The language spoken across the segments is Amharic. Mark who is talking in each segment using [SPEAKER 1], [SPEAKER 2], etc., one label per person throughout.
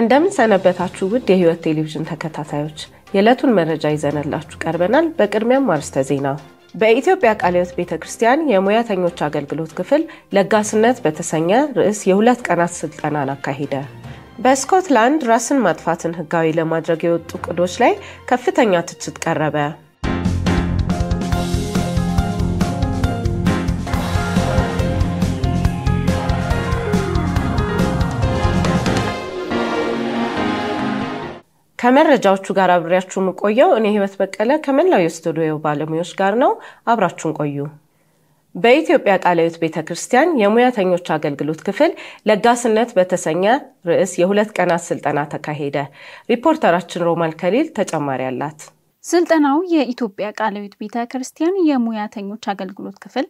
[SPEAKER 1] እንደምን ሰነበታችሁ ውድ የህይወት ቴሌቪዥን ተከታታዮች፣ የዕለቱን መረጃ ይዘንላችሁ ቀርበናል። በቅድሚያም አርዕስተ ዜና። በኢትዮጵያ ቃለ ሕይወት ቤተ ክርስቲያን የሙያተኞች አገልግሎት ክፍል ለጋስነት በተሰኘ ርዕስ የሁለት ቀናት ስልጠናን አካሄደ። በስኮትላንድ ራስን ማጥፋትን ህጋዊ ለማድረግ የወጡ እቅዶች ላይ ከፍተኛ ትችት ቀረበ። ከመረጃዎቹ ጋር አብሬያችሁ የምቆየው እኔ ህይወት በቀለ ከመላው የስቱዲዮ ባለሙያዎች ጋር ነው። አብራችሁን ቆዩ። በኢትዮጵያ ቃላዊት ቤተ ክርስቲያን የሙያተኞች አገልግሎት ክፍል ለጋስነት በተሰኘ ርዕስ የሁለት ቀናት ስልጠና ተካሄደ። ሪፖርተራችን ሮማን ከሊል ተጨማሪ አላት።
[SPEAKER 2] ስልጠናው የኢትዮጵያ ቃለዊት ቤተ ክርስቲያን የሙያተኞች አገልግሎት ክፍል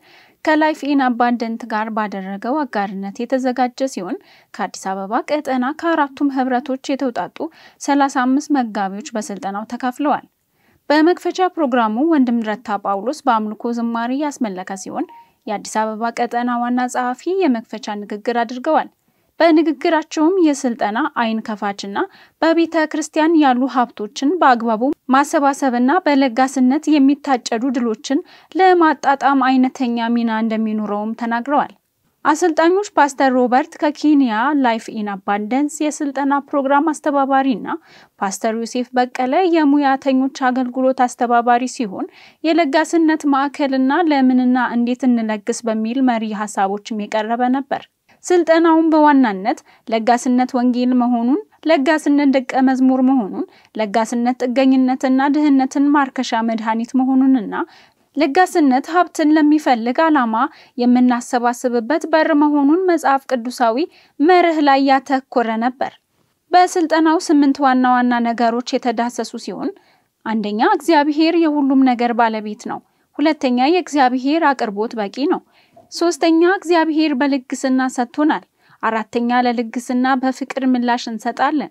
[SPEAKER 2] ከላይፍ ኢን አባንደንት ጋር ባደረገው አጋርነት የተዘጋጀ ሲሆን ከአዲስ አበባ ቀጠና ከአራቱም ህብረቶች የተውጣጡ 35 መጋቢዎች በስልጠናው ተካፍለዋል። በመክፈቻ ፕሮግራሙ ወንድም ረታ ጳውሎስ በአምልኮ ዝማሬ ያስመለከ ሲሆን የአዲስ አበባ ቀጠና ዋና ጸሐፊ የመክፈቻ ንግግር አድርገዋል። በንግግራቸውም የስልጠና አይን ከፋችና በቤተ ክርስቲያን ያሉ ሀብቶችን በአግባቡ ማሰባሰብና በለጋስነት የሚታጨዱ ድሎችን ለማጣጣም አይነተኛ ሚና እንደሚኖረውም ተናግረዋል። አሰልጣኞች ፓስተር ሮበርት ከኬንያ ላይፍ ኢን አባንደንስ የስልጠና ፕሮግራም አስተባባሪ እና ፓስተር ዮሴፍ በቀለ የሙያተኞች አገልግሎት አስተባባሪ ሲሆን የለጋስነት ማዕከልና ለምንና እንዴት እንለግስ በሚል መሪ ሀሳቦችም የቀረበ ነበር። ስልጠናውን በዋናነት ለጋስነት ወንጌል መሆኑን፣ ለጋስነት ደቀ መዝሙር መሆኑን፣ ለጋስነት ጥገኝነትና ድህነትን ማርከሻ መድኃኒት መሆኑንና ለጋስነት ሀብትን ለሚፈልግ ዓላማ የምናሰባስብበት በር መሆኑን መጽሐፍ ቅዱሳዊ መርህ ላይ ያተኮረ ነበር። በስልጠናው ስምንት ዋና ዋና ነገሮች የተዳሰሱ ሲሆን አንደኛ፣ እግዚአብሔር የሁሉም ነገር ባለቤት ነው። ሁለተኛ፣ የእግዚአብሔር አቅርቦት በቂ ነው። ሶስተኛ እግዚአብሔር በልግስና ሰጥቶናል። አራተኛ ለልግስና በፍቅር ምላሽ እንሰጣለን።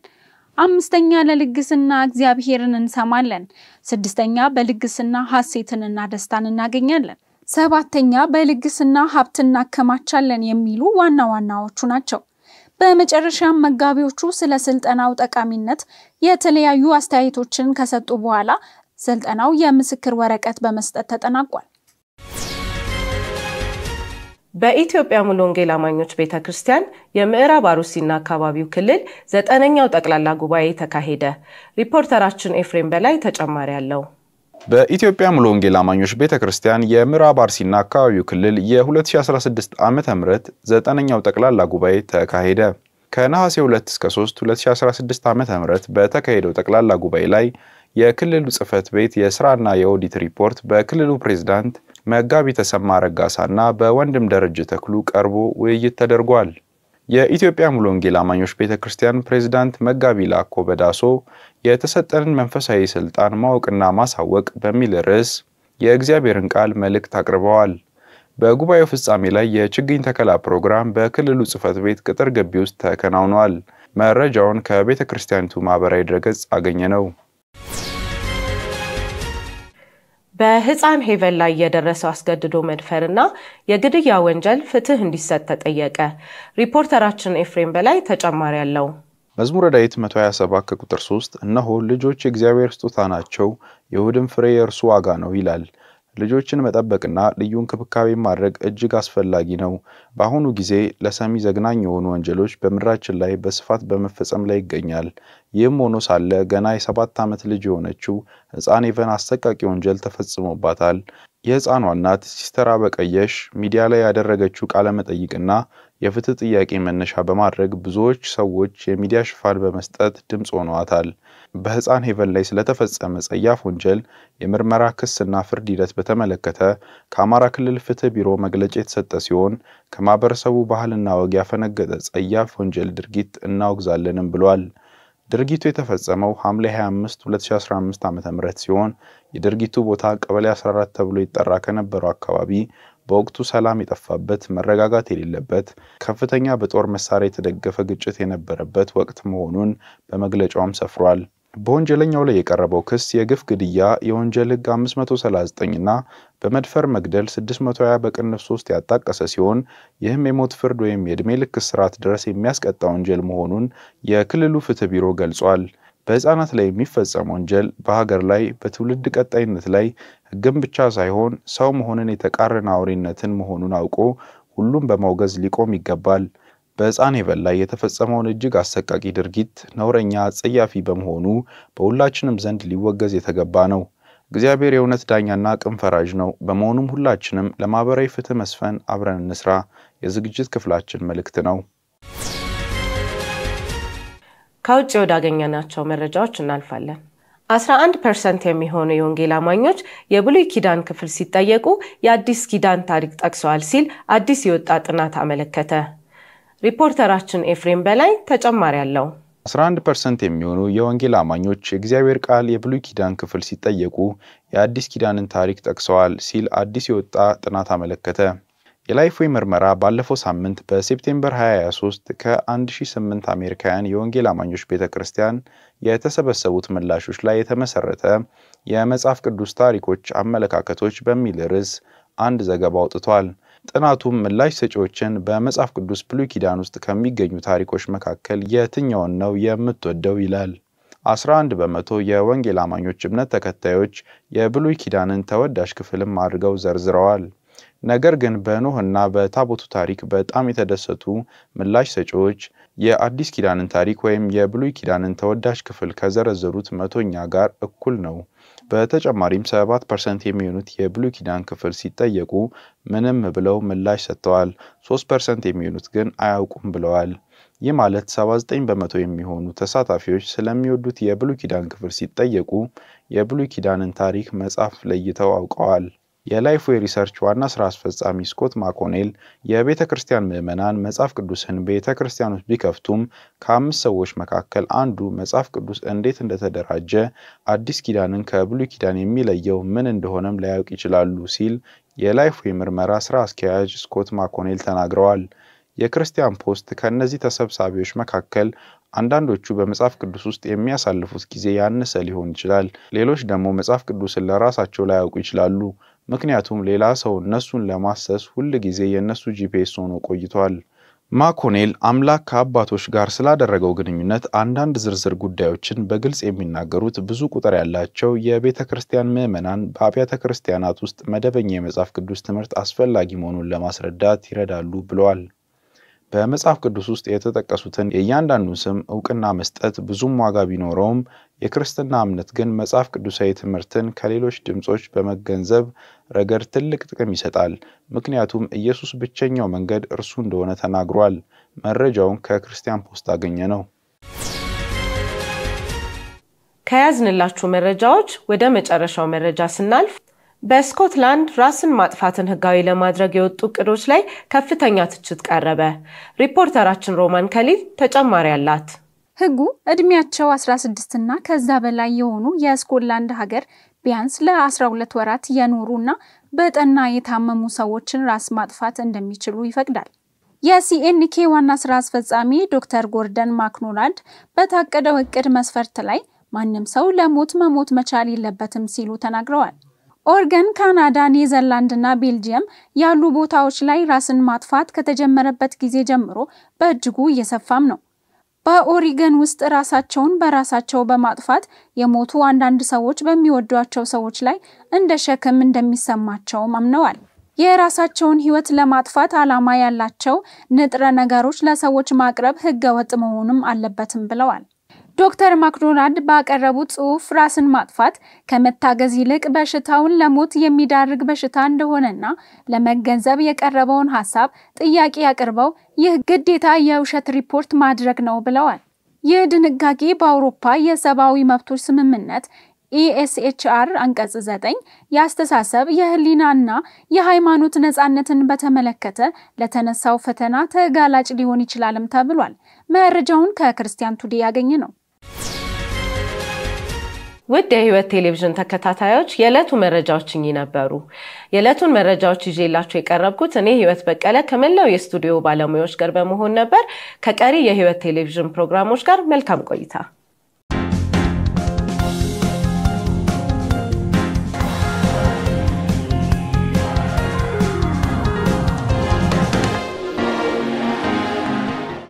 [SPEAKER 2] አምስተኛ ለልግስና እግዚአብሔርን እንሰማለን። ስድስተኛ በልግስና ሐሴትንና ደስታን እናገኛለን። ሰባተኛ በልግስና ሀብት እናከማቻለን የሚሉ ዋና ዋናዎቹ ናቸው። በመጨረሻም መጋቢዎቹ ስለ ስልጠናው ጠቃሚነት የተለያዩ አስተያየቶችን ከሰጡ በኋላ ስልጠናው የምስክር ወረቀት በመስጠት ተጠናቋል።
[SPEAKER 1] በኢትዮጵያ ሙሉ ወንጌል አማኞች ቤተ ክርስቲያን የምዕራብ አሩሲና አካባቢው ክልል ዘጠነኛው ጠቅላላ ጉባኤ ተካሄደ። ሪፖርተራችን ኤፍሬም በላይ ተጨማሪ አለው።
[SPEAKER 3] በኢትዮጵያ ሙሉ ወንጌል አማኞች ቤተ ክርስቲያን የምዕራብ አርሲና አካባቢው ክልል የ2016 ዓ ም ዘጠነኛው ጠቅላላ ጉባኤ ተካሄደ። ከነሐሴ 2 እስከ 3 2016 ዓ ም በተካሄደው ጠቅላላ ጉባኤ ላይ የክልሉ ጽህፈት ቤት የስራና የኦዲት ሪፖርት በክልሉ ፕሬዝዳንት መጋቢ ተሰማ ረጋሳና በወንድም ደረጀ ተክሉ ቀርቦ ውይይት ተደርጓል። የኢትዮጵያ ሙሉ ወንጌል አማኞች ቤተ ክርስቲያን ፕሬዝዳንት መጋቢ ላኮ በዳሶ የተሰጠንን መንፈሳዊ ስልጣን ማወቅና ማሳወቅ በሚል ርዕስ የእግዚአብሔርን ቃል መልእክት አቅርበዋል። በጉባኤው ፍጻሜ ላይ የችግኝ ተከላ ፕሮግራም በክልሉ ጽሕፈት ቤት ቅጥር ግቢ ውስጥ ተከናውኗል። መረጃውን ከቤተ ክርስቲያኒቱ ማህበራዊ ድረገጽ አገኘ ነው።
[SPEAKER 1] በህፃን ሄቨን ላይ የደረሰው አስገድዶ መድፈር ና የግድያ ወንጀል ፍትህ እንዲሰጥ ተጠየቀ። ሪፖርተራችን ኤፍሬም በላይ ተጨማሪ አለው።
[SPEAKER 3] መዝሙረ ዳዊት 127 ከቁጥር 3 እነሆ ልጆች የእግዚአብሔር ስጦታ ናቸው፣ የሆድም ፍሬ የእርሱ ዋጋ ነው ይላል። ልጆችን መጠበቅና ልዩ እንክብካቤ ማድረግ እጅግ አስፈላጊ ነው። በአሁኑ ጊዜ ለሰሚ ዘግናኝ የሆኑ ወንጀሎች በምድራችን ላይ በስፋት በመፈጸም ላይ ይገኛል። ይህም ሆኖ ሳለ ገና የሰባት ዓመት ልጅ የሆነችው ሕፃን ኤቨን አሰቃቂ ወንጀል ተፈጽሞባታል። የህፃኗ እናት ሲስተር አበቀየሽ ሚዲያ ላይ ያደረገችው ቃለመጠይቅና የፍትህ ጥያቄ መነሻ በማድረግ ብዙዎች ሰዎች የሚዲያ ሽፋን በመስጠት ድምፅ ሆነዋታል። በሕፃን ሄቨን ላይ ስለተፈጸመ ጸያፍ ወንጀል የምርመራ ክስና ፍርድ ሂደት በተመለከተ ከአማራ ክልል ፍትህ ቢሮ መግለጫ የተሰጠ ሲሆን ከማህበረሰቡ ባህልና ወግ ያፈነገጠ ጸያፍ ወንጀል ድርጊት እናወግዛለንም ብሏል። ድርጊቱ የተፈጸመው ሐምሌ 25 2015 ዓ ም ሲሆን የድርጊቱ ቦታ ቀበሌ 14 ተብሎ ይጠራ ከነበረው አካባቢ በወቅቱ ሰላም የጠፋበት፣ መረጋጋት የሌለበት፣ ከፍተኛ በጦር መሳሪያ የተደገፈ ግጭት የነበረበት ወቅት መሆኑን በመግለጫውም ሰፍሯል። በወንጀለኛው ላይ የቀረበው ክስ የግፍ ግድያ የወንጀል ህግ 539 እና በመድፈር መግደል 620 በቅንፍ 3 ያጣቀሰ ሲሆን ይህም የሞት ፍርድ ወይም የዕድሜ ልክ እስራት ድረስ የሚያስቀጣ ወንጀል መሆኑን የክልሉ ፍትህ ቢሮ ገልጿል። በህፃናት ላይ የሚፈጸም ወንጀል በሀገር ላይ በትውልድ ቀጣይነት ላይ ህግን ብቻ ሳይሆን ሰው መሆንን የተቃረነ አውሬነትን መሆኑን አውቆ ሁሉም በማውገዝ ሊቆም ይገባል። በህፃን በሕፃን ላይ የተፈጸመውን እጅግ አሰቃቂ ድርጊት ነውረኛ፣ ጸያፊ በመሆኑ በሁላችንም ዘንድ ሊወገዝ የተገባ ነው። እግዚአብሔር የእውነት ዳኛና ቅን ፈራጅ ነው። በመሆኑም ሁላችንም ለማህበራዊ ፍትህ መስፈን አብረን እንስራ የዝግጅት ክፍላችን መልእክት ነው።
[SPEAKER 1] ከውጭ ወዳገኘናቸው መረጃዎች እናልፋለን። 11 ፐርሰንት የሚሆኑ የወንጌል አማኞች የብሉይ ኪዳን ክፍል ሲጠየቁ የአዲስ ኪዳን ታሪክ ጠቅሰዋል ሲል አዲስ የወጣ ጥናት አመለከተ። ሪፖርተራችን ኤፍሬም በላይ ተጨማሪ አለው።
[SPEAKER 3] 11 ፐርሰንት የሚሆኑ የወንጌል አማኞች የእግዚአብሔር ቃል የብሉይ ኪዳን ክፍል ሲጠየቁ የአዲስ ኪዳንን ታሪክ ጠቅሰዋል ሲል አዲስ የወጣ ጥናት አመለከተ። የላይፎ ምርመራ ባለፈው ሳምንት በሴፕቴምበር 23 ከ1008 አሜሪካውያን የወንጌል አማኞች ቤተ ክርስቲያን የተሰበሰቡት ምላሾች ላይ የተመሰረተ የመጽሐፍ ቅዱስ ታሪኮች አመለካከቶች በሚል ርዕስ አንድ ዘገባ አውጥቷል። ጥናቱም ምላሽ ሰጪዎችን በመጽሐፍ ቅዱስ ብሉይ ኪዳን ውስጥ ከሚገኙ ታሪኮች መካከል የትኛውን ነው የምትወደው ይላል። 11 በመቶ የወንጌል አማኞች እምነት ተከታዮች የብሉይ ኪዳንን ተወዳጅ ክፍልም አድርገው ዘርዝረዋል። ነገር ግን በኖህና በታቦቱ ታሪክ በጣም የተደሰቱ ምላሽ ሰጪዎች የአዲስ ኪዳንን ታሪክ ወይም የብሉይ ኪዳንን ተወዳጅ ክፍል ከዘረዘሩት መቶኛ ጋር እኩል ነው። በተጨማሪም 7 ፐርሰንት የሚሆኑት የብሉይ ኪዳን ክፍል ሲጠየቁ ምንም ብለው ምላሽ ሰጥተዋል። 3 ፐርሰንት የሚሆኑት ግን አያውቁም ብለዋል። ይህ ማለት 79 በመቶ የሚሆኑ ተሳታፊዎች ስለሚወዱት የብሉይ ኪዳን ክፍል ሲጠየቁ የብሉይ ኪዳንን ታሪክ መጽሐፍ ለይተው አውቀዋል። የላይፍዌይ ሪሰርች ዋና ስራ አስፈጻሚ ስኮት ማኮኔል የቤተ ክርስቲያን ምዕመናን መጽሐፍ ቅዱስን ቤተ ክርስቲያን ውስጥ ቢከፍቱም ከአምስት ሰዎች መካከል አንዱ መጽሐፍ ቅዱስ እንዴት እንደተደራጀ አዲስ ኪዳንን ከብሉይ ኪዳን የሚለየው ምን እንደሆነም ላያውቅ ይችላሉ ሲል የላይፍዌይ ምርመራ ስራ አስኪያጅ ስኮት ማኮኔል ተናግረዋል። የክርስቲያን ፖስት ከእነዚህ ተሰብሳቢዎች መካከል አንዳንዶቹ በመጽሐፍ ቅዱስ ውስጥ የሚያሳልፉት ጊዜ ያነሰ ሊሆን ይችላል። ሌሎች ደግሞ መጽሐፍ ቅዱስን ለራሳቸው ላያውቁ ይችላሉ። ምክንያቱም ሌላ ሰው እነሱን ለማሰስ ሁል ጊዜ የእነሱ ጂፒኤስ ሆኖ ቆይቷል። ማኮኔል አምላክ ከአባቶች ጋር ስላደረገው ግንኙነት አንዳንድ ዝርዝር ጉዳዮችን በግልጽ የሚናገሩት ብዙ ቁጥር ያላቸው የቤተ ክርስቲያን ምዕመናን በአብያተ ክርስቲያናት ውስጥ መደበኛ የመጽሐፍ ቅዱስ ትምህርት አስፈላጊ መሆኑን ለማስረዳት ይረዳሉ ብለዋል። በመጽሐፍ ቅዱስ ውስጥ የተጠቀሱትን የእያንዳንዱን ስም እውቅና መስጠት ብዙም ዋጋ ቢኖረውም የክርስትና እምነት ግን መጽሐፍ ቅዱሳዊ ትምህርትን ከሌሎች ድምፆች በመገንዘብ ረገድ ትልቅ ጥቅም ይሰጣል። ምክንያቱም ኢየሱስ ብቸኛው መንገድ እርሱ እንደሆነ ተናግሯል። መረጃውን ከክርስቲያን ፖስት አገኘ ነው።
[SPEAKER 1] ከያዝንላችሁ መረጃዎች ወደ መጨረሻው መረጃ ስናልፍ በስኮትላንድ ራስን ማጥፋትን ህጋዊ ለማድረግ የወጡ እቅዶች ላይ ከፍተኛ ትችት ቀረበ። ሪፖርተራችን ሮማን ከሊል ተጨማሪ አላት።
[SPEAKER 2] ህጉ እድሜያቸው 16 እና ከዛ በላይ የሆኑ የስኮትላንድ ሀገር ቢያንስ ለ12 ወራት የኖሩ እና በጠና የታመሙ ሰዎችን ራስ ማጥፋት እንደሚችሉ ይፈቅዳል። የሲኤንኬ ዋና ስራ አስፈጻሚ ዶክተር ጎርደን ማክዶናልድ በታቀደው እቅድ መስፈርት ላይ ማንም ሰው ለሞት መሞት መቻል የለበትም ሲሉ ተናግረዋል። ኦርገን፣ ካናዳ፣ ኔዘርላንድ እና ቤልጂየም ያሉ ቦታዎች ላይ ራስን ማጥፋት ከተጀመረበት ጊዜ ጀምሮ በእጅጉ እየሰፋም ነው። በኦሪገን ውስጥ ራሳቸውን በራሳቸው በማጥፋት የሞቱ አንዳንድ ሰዎች በሚወዷቸው ሰዎች ላይ እንደ ሸክም እንደሚሰማቸውም አምነዋል። የራሳቸውን ሕይወት ለማጥፋት ዓላማ ያላቸው ንጥረ ነገሮች ለሰዎች ማቅረብ ሕገወጥ መሆኑም አለበትም ብለዋል። ዶክተር ማክዶናልድ ባቀረቡት ጽሑፍ ራስን ማጥፋት ከመታገዝ ይልቅ በሽታውን ለሞት የሚዳርግ በሽታ እንደሆነና ለመገንዘብ የቀረበውን ሀሳብ ጥያቄ ያቅርበው ይህ ግዴታ የውሸት ሪፖርት ማድረግ ነው ብለዋል። ይህ ድንጋጌ በአውሮፓ የሰብአዊ መብቶች ስምምነት ኢኤስኤችአር አንቀጽ 9 የአስተሳሰብ የህሊናና የሃይማኖት ነጻነትን በተመለከተ ለተነሳው ፈተና ተጋላጭ ሊሆን ይችላልም ተብሏል። መረጃውን ከክርስቲያን ቱዴ ያገኘ ነው።
[SPEAKER 1] ውድ የህይወት ቴሌቪዥን ተከታታዮች የዕለቱ መረጃዎች እኚህ ነበሩ። የዕለቱን መረጃዎች ይዤላቸው የቀረብኩት እኔ ህይወት በቀለ ከመላው የስቱዲዮ ባለሙያዎች ጋር በመሆን ነበር። ከቀሪ የህይወት ቴሌቪዥን ፕሮግራሞች ጋር መልካም ቆይታ